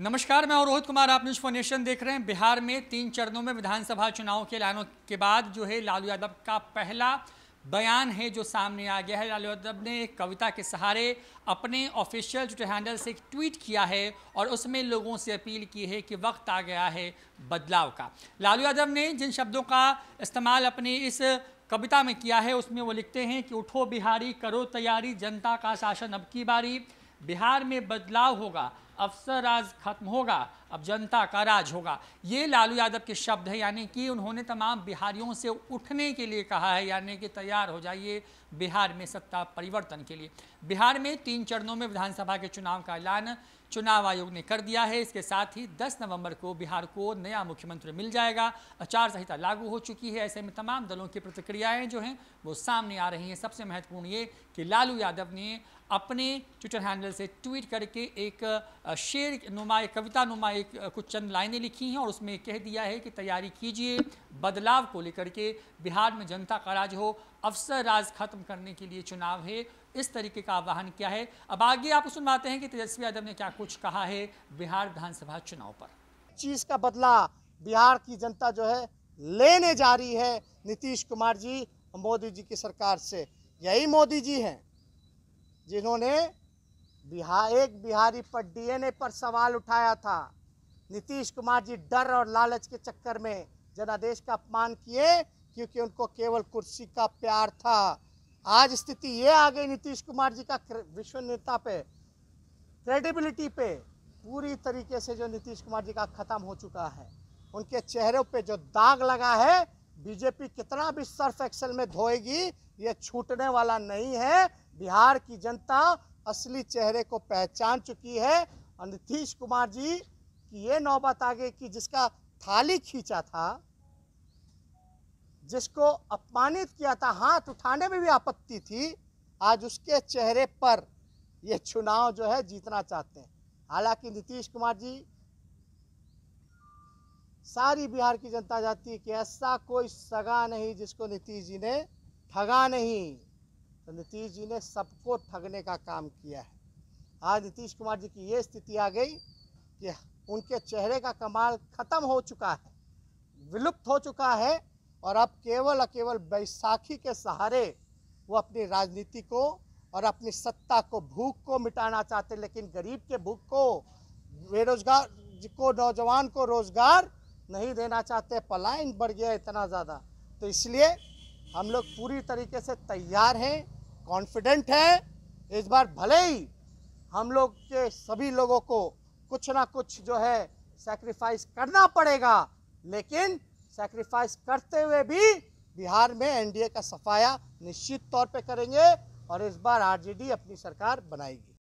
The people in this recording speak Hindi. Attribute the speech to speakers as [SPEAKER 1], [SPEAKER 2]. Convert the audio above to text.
[SPEAKER 1] नमस्कार मैं रोहित कुमार आप न्यूज फॉर देख रहे हैं बिहार में तीन चरणों में विधानसभा चुनाव के ऐलानों के बाद जो है लालू यादव का पहला बयान है जो सामने आ गया है लालू यादव ने एक कविता के सहारे अपने ऑफिशियल ट्विटर हैंडल से एक ट्वीट किया है और उसमें लोगों से अपील की है कि वक्त आ गया है बदलाव का लालू यादव ने जिन शब्दों का इस्तेमाल अपने इस कविता में किया है उसमें वो लिखते हैं कि उठो बिहारी करो तैयारी जनता का शासन अब की बारी बिहार में बदलाव होगा अफसर राज खत्म होगा अब जनता का राज होगा ये लालू यादव के शब्द है यानी कि उन्होंने तमाम बिहारियों से उठने के लिए कहा है यानी कि तैयार हो जाइए बिहार में सत्ता परिवर्तन के लिए बिहार में तीन चरणों में विधानसभा के चुनाव का ऐलान चुनाव आयोग ने कर दिया है इसके साथ ही 10 नवंबर को बिहार को नया मुख्यमंत्री मिल जाएगा आचार संहिता लागू हो चुकी है ऐसे में तमाम दलों की प्रतिक्रियाएं जो हैं वो सामने आ रही हैं सबसे महत्वपूर्ण ये कि लालू यादव ने अपने ट्विटर हैंडल से ट्वीट करके एक शेर नुमा एक कविता नुमा एक कुछ चंद लाइनें लिखी हैं और उसमें कह दिया है कि तैयारी कीजिए बदलाव को लेकर के बिहार में जनता का राज हो अफसर राज खत्म करने के लिए चुनाव है इस तरीके का आह्वान किया है अब आगे आपको सुनवाते हैं कि तेजस्वी यादव ने क्या कुछ कहा है बिहार विधानसभा चुनाव पर
[SPEAKER 2] चीज का बदला बिहार की जनता जो है लेने जा रही है नीतीश कुमार जी मोदी जी की सरकार से यही मोदी जी हैं जिन्होंने बिहार एक बिहारी पर डीएनए पर सवाल उठाया था नीतीश कुमार जी डर और लालच के चक्कर में जनादेश का अपमान किए क्योंकि उनको केवल कुर्सी का प्यार था आज स्थिति ये आ गई नीतीश कुमार जी का विश्व नेता पे क्रेडिबिलिटी पे पूरी तरीके से जो नीतीश कुमार जी का ख़त्म हो चुका है उनके चेहरों पे जो दाग लगा है बीजेपी कितना भी सर्फ एक्सल में धोएगी ये छूटने वाला नहीं है बिहार की जनता असली चेहरे को पहचान चुकी है और नीतीश कुमार जी की ये नौबत आ गई कि जिसका थाली खींचा था जिसको अपमानित किया था हाथ उठाने में भी आपत्ति थी आज उसके चेहरे पर ये चुनाव जो है जीतना चाहते हैं हालांकि नीतीश कुमार जी सारी बिहार की जनता जाती है कि ऐसा कोई सगा नहीं जिसको नीतीश जी ने ठगा नहीं तो नीतीश जी ने सबको ठगने का काम किया है आज नीतीश कुमार जी की ये स्थिति आ गई कि उनके चेहरे का कमाल ख़त्म हो चुका है विलुप्त हो चुका है और अब केवल और केवल बैसाखी के सहारे वो अपनी राजनीति को और अपनी सत्ता को भूख को मिटाना चाहते लेकिन गरीब के भूख को बेरोजगार को नौजवान को रोजगार नहीं देना चाहते पलायन बढ़ गया इतना ज़्यादा तो इसलिए हम लोग पूरी तरीके से तैयार हैं कॉन्फिडेंट हैं इस बार भले ही हम लोग के सभी लोगों को कुछ ना कुछ जो है सेक्रीफाइस करना पड़ेगा लेकिन सेक्रीफाइस करते हुए भी बिहार में एनडीए का सफाया निश्चित तौर पे करेंगे और इस बार आरजेडी अपनी सरकार बनाएगी